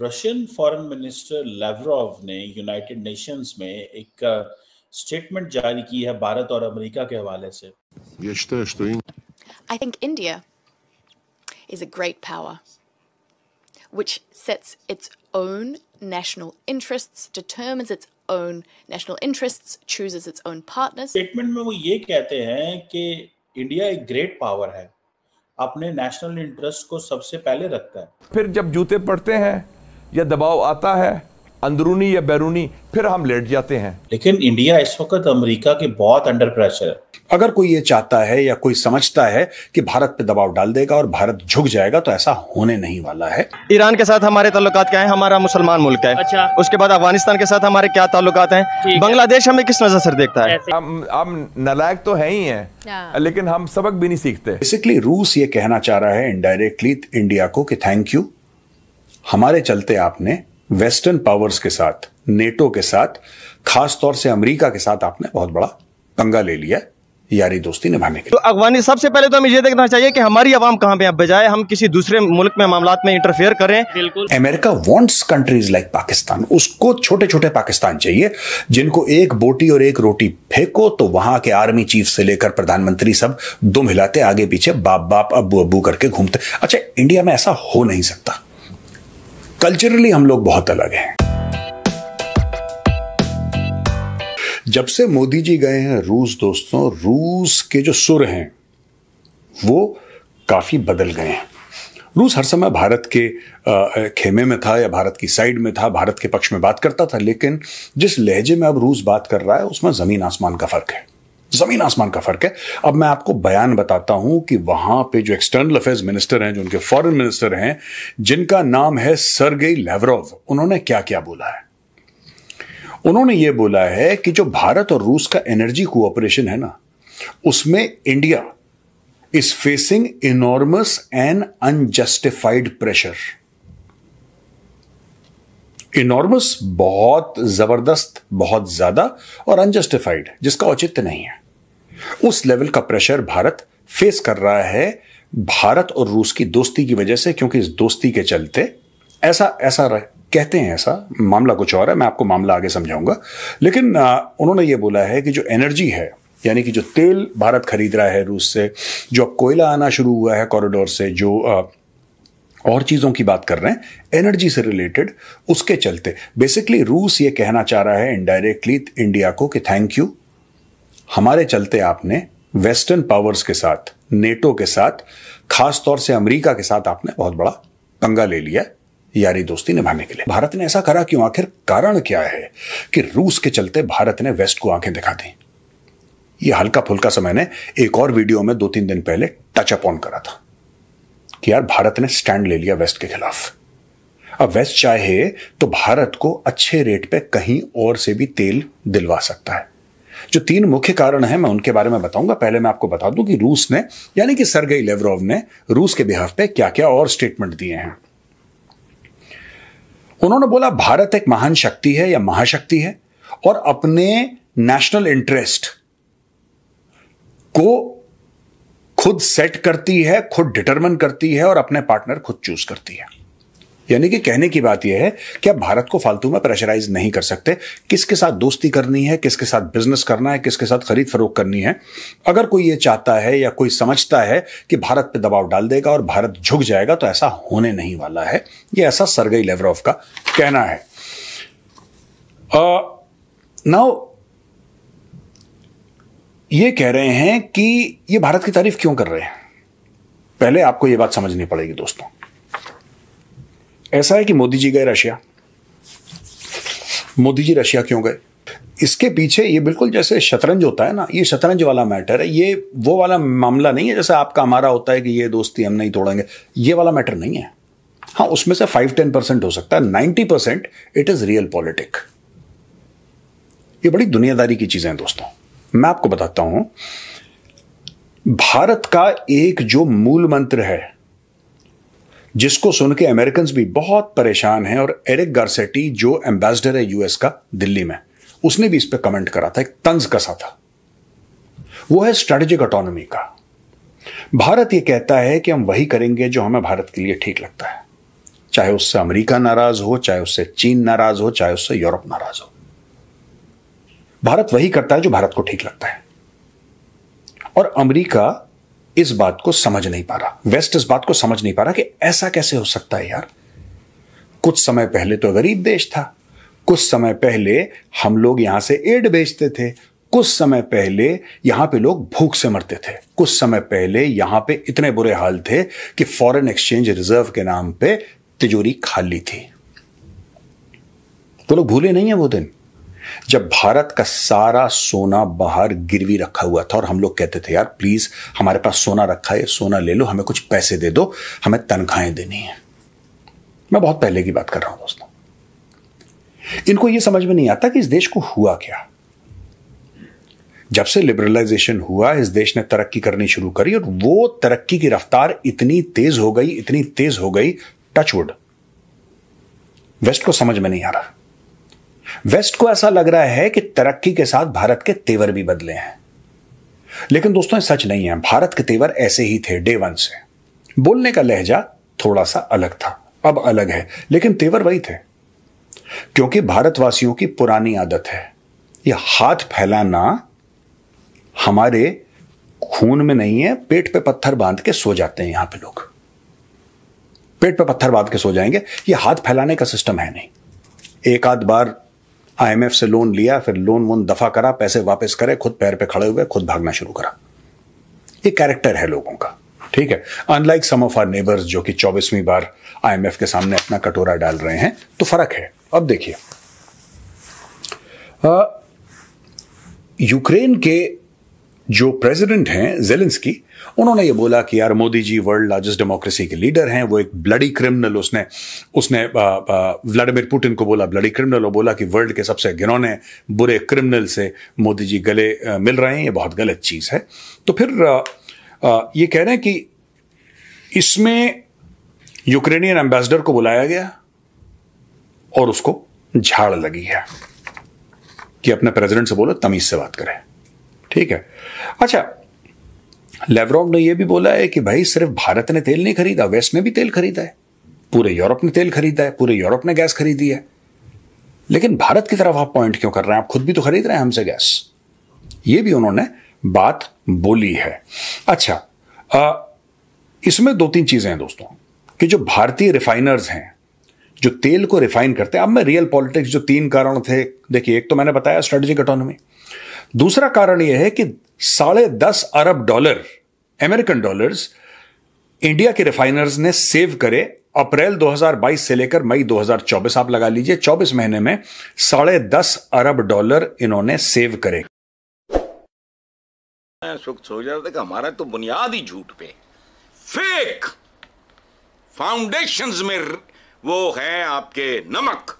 Russian foreign minister Lavrov ने United Nations में एक स्टेटमेंट uh, जारी की है भारत और अमेरिका के हवाले से I think India is a great power which sets its own national interests determines its own national interests chooses its own partners statement में वो ये कहते हैं कि इंडिया एक ग्रेट पावर है अपने नेशनल इंटरेस्ट को सबसे पहले रखता है फिर जब जूते पड़ते हैं या दबाव आता है अंदरूनी या बैरूनी फिर हम लेट जाते हैं लेकिन इंडिया इस वक्त अमेरिका के बहुत अंडर प्रेशर है अगर कोई ये चाहता है या कोई समझता है कि भारत पे दबाव डाल देगा और भारत झुक जाएगा तो ऐसा होने नहीं वाला है ईरान के साथ हमारे ताल्लुक क्या है हमारा मुसलमान मुल्क है अच्छा उसके बाद अफगानिस्तान के साथ हमारे क्या ताल्लुक हैं बांग्लादेश हमें किस नजर से देखता है हम हम नलायक तो है ही है हाँ। लेकिन हम सबक भी नहीं सीखते बेसिकली रूस ये कहना चाह रहा है इनडायरेक्टली इंडिया को कि थैंक यू हमारे चलते आपने वेस्टर्न पावर्स के साथ नेटो के साथ खास तौर से अमेरिका के साथ आपने बहुत बड़ा पंगा ले लिया यारी दोस्ती निभाने के तो अगवानी सबसे पहले तो हमें यह देखना चाहिए कि हमारी आवाम कहां पे बजाय हम किसी दूसरे मुल्क में मामला में इंटरफेयर करें बिल्कुल America wants countries like Pakistan उसको छोटे छोटे पाकिस्तान चाहिए जिनको एक बोटी और एक रोटी फेंको तो वहां के आर्मी चीफ से लेकर प्रधानमंत्री सब दुम हिलाते आगे पीछे बाप बाप अबू अबू करके घूमते अच्छा इंडिया में ऐसा हो नहीं सकता कल्चरली हम लोग बहुत अलग हैं जब से मोदी जी गए हैं रूस दोस्तों रूस के जो सुर हैं वो काफी बदल गए हैं रूस हर समय भारत के खेमे में था या भारत की साइड में था भारत के पक्ष में बात करता था लेकिन जिस लहजे में अब रूस बात कर रहा है उसमें जमीन आसमान का फर्क है जमीन आसमान का फर्क है अब मैं आपको बयान बताता हूं कि वहां पे जो एक्सटर्नल अफेयर्स मिनिस्टर हैं जो उनके फॉरेन मिनिस्टर हैं जिनका नाम है सरगेई लेवरोव उन्होंने क्या क्या बोला है उन्होंने ये बोला है कि जो भारत और रूस का एनर्जी कोऑपरेशन है ना उसमें India is facing enormous and unjustified pressure enormous बहुत जबरदस्त बहुत ज्यादा और अनजस्टिफाइड जिसका औचित्य नहीं है उस लेवल का प्रेशर भारत फेस कर रहा है भारत और रूस की दोस्ती की वजह से क्योंकि इस दोस्ती के चलते ऐसा ऐसा रह, कहते हैं ऐसा मामला कुछ और है मैं आपको मामला आगे समझाऊंगा लेकिन आ, उन्होंने ये बोला है कि जो एनर्जी है यानी कि जो तेल भारत खरीद रहा है रूस से जो अब कोयला आना शुरू हुआ है कॉरिडोर से जो और चीज़ों की बात कर रहे हैं एनर्जी से रिलेटेड उसके चलते बेसिकली रूस ये कहना चाह रहा है इनडायरेक्टली इंडिया को कि थैंक यू हमारे चलते आपने वेस्टर्न पावर्स के साथ नेटो के साथ खास तौर से अमेरिका के साथ आपने बहुत बड़ा पंगा ले लिया यारी दोस्ती निभाने के लिए भारत ने ऐसा करा क्यों आखिर कारण क्या है कि रूस के चलते भारत ने वेस्ट को आंखें दिखा दी यह हल्का फुल्का सा मैंने एक और वीडियो में दो तीन दिन पहले टच अप ऑन करा था कि यार भारत ने स्टैंड ले लिया वेस्ट के खिलाफ अब वेस्ट चाहे तो भारत को अच्छे रेट पे कहीं और से भी तेल दिलवा सकता है जो तीन मुख्य कारण हैं मैं उनके बारे में बताऊंगा पहले मैं आपको बता दूं कि रूस ने यानी कि सरगई लेवरोव ने रूस के बिहाफ पे क्या क्या और स्टेटमेंट दिए हैं उन्होंने बोला भारत एक महान शक्ति है या महाशक्ति है और अपने नेशनल इंटरेस्ट को खुद सेट करती है खुद डिटरमिन करती है और अपने पार्टनर खुद चूज करती है यानी कि कहने की बात यह है कि आप भारत को फालतू में प्रेशराइज नहीं कर सकते किसके साथ दोस्ती करनी है किसके साथ बिजनेस करना है किसके साथ खरीद फरोख करनी है अगर कोई ये चाहता है या कोई समझता है कि भारत पे दबाव डाल देगा और भारत झुक जाएगा तो ऐसा होने नहीं वाला है ये ऐसा सरगई लेवरॉफ का कहना है नाउ ये कह रहे हैं कि ये भारत की तारीफ क्यों कर रहे हैं पहले आपको ये बात समझनी पड़ेगी दोस्तों ऐसा है कि मोदी जी गए रशिया मोदी जी रशिया क्यों गए इसके पीछे ये बिल्कुल जैसे शतरंज होता है ना ये शतरंज वाला मैटर है ये वो वाला मामला नहीं है जैसे आपका हमारा होता है कि ये दोस्ती हम नहीं तोड़ेंगे ये वाला मैटर नहीं है हाँ उसमें से फाइव टेन परसेंट हो सकता है ninety percent it is realpolitik ये बड़ी दुनियादारी की चीजें हैं दोस्तों मैं आपको बताता हूं भारत का एक जो मूल मंत्र है जिसको सुन के अमेरिकन भी बहुत परेशान हैं और एरिक गार्सेटी जो एम्बेसडर है यूएस का दिल्ली में उसने भी इस पर कमेंट करा था एक तंज कसा था वो है स्ट्रेटेजिक ऑटोनॉमी का भारत ये कहता है कि हम वही करेंगे जो हमें भारत के लिए ठीक लगता है चाहे उससे अमेरिका नाराज हो चाहे उससे चीन नाराज हो चाहे उससे यूरोप नाराज हो भारत वही करता है जो भारत को ठीक लगता है और अमेरिका इस बात को समझ नहीं पा रहा वेस्ट इस बात को समझ नहीं पा रहा कि ऐसा कैसे हो सकता है यार कुछ समय पहले तो गरीब देश था कुछ समय पहले हम लोग यहां से एड बेचते थे कुछ समय पहले यहां पे लोग भूख से मरते थे कुछ समय पहले यहां पे इतने बुरे हाल थे कि फॉरेन एक्सचेंज रिजर्व के नाम पे तिजोरी खाली थी तो लोग भूले नहीं है वो दिन जब भारत का सारा सोना बाहर गिरवी रखा हुआ था और हम लोग कहते थे यार प्लीज हमारे पास सोना रखा है सोना ले लो हमें कुछ पैसे दे दो हमें तनख्वाहें देनी है मैं बहुत पहले की बात कर रहा हूं दोस्तों इनको यह समझ में नहीं आता कि इस देश को हुआ क्या जब से लिबरलाइजेशन हुआ इस देश ने तरक्की करनी शुरू करी और वो तरक्की की रफ्तार इतनी तेज हो गई इतनी तेज हो गई टचवुड वेस्ट को समझ में नहीं आ रहा वेस्ट को ऐसा लग रहा है कि तरक्की के साथ भारत के तेवर भी बदले हैं लेकिन दोस्तों सच नहीं है भारत के तेवर ऐसे ही थे डे वन से बोलने का लहजा थोड़ा सा अलग था अब अलग है लेकिन तेवर वही थे क्योंकि भारतवासियों की पुरानी आदत है यह हाथ फैलाना हमारे खून में नहीं है पेट पे पत्थर बांध के सो जाते हैं यहां पे लोग पेट पे पत्थर बांध के सो जाएंगे यह हाथ फैलाने का सिस्टम है नहीं एक आध बार आईएमएफ से लोन लिया फिर लोन वोन दफा करा पैसे वापस करे खुद पैर पे खड़े हुए खुद भागना शुरू करा ये कैरेक्टर है लोगों का ठीक है unlike some of our neighbours जो कि चौबीसवीं बार आईएमएफ के सामने अपना कटोरा डाल रहे हैं तो फर्क है अब देखिए यूक्रेन के जो प्रेसिडेंट हैं जेलेंस्की उन्होंने ये बोला कि यार Modi ji world largest democracy के लीडर हैं वो एक ब्लडी क्रिमिनल उसने उसने व्लादिमिर पुटिन को बोला ब्लडी क्रिमिनल और बोला कि वर्ल्ड के सबसे घिनौने बुरे क्रिमिनल से मोदी जी गले आ, मिल रहे हैं ये बहुत गलत चीज़ है तो फिर आ, आ, ये कह रहे हैं कि इसमें यूक्रेनियन एम्बेसडर को बुलाया गया और उसको झाड़ लगी है कि अपने प्रेसिडेंट से बोलो तमीज से बात करें ठीक है अच्छा लेवरॉग ने यह भी बोला है कि भाई सिर्फ भारत ने तेल नहीं खरीदा वेस्ट ने भी तेल खरीदा है पूरे यूरोप ने तेल खरीदा है पूरे यूरोप ने गैस खरीदी है लेकिन भारत की तरफ आप पॉइंट क्यों कर रहे हैं आप खुद भी तो खरीद रहे हैं हमसे गैस ये भी उन्होंने बात बोली है अच्छा आ, इसमें दो तीन चीजें हैं दोस्तों कि जो भारतीय रिफाइनर्स हैं जो तेल को रिफाइन करते हैं अब मैं रियल पॉलिटिक्स जो तीन कारण थे देखिए एक तो मैंने बताया स्ट्रेटेजिक इकोनॉमी दूसरा कारण यह है कि साढ़े दस अरब डॉलर अमेरिकन डॉलर्स इंडिया के रिफाइनर्स ने सेव करे अप्रैल 2022 से लेकर मई 2024 आप लगा लीजिए 24 महीने में साढ़े दस अरब डॉलर इन्होंने सेव करे सुख सोचा था कि हमारा तो बुनियाद ही झूठ पे फेक फाउंडेशंस में वो है आपके नमक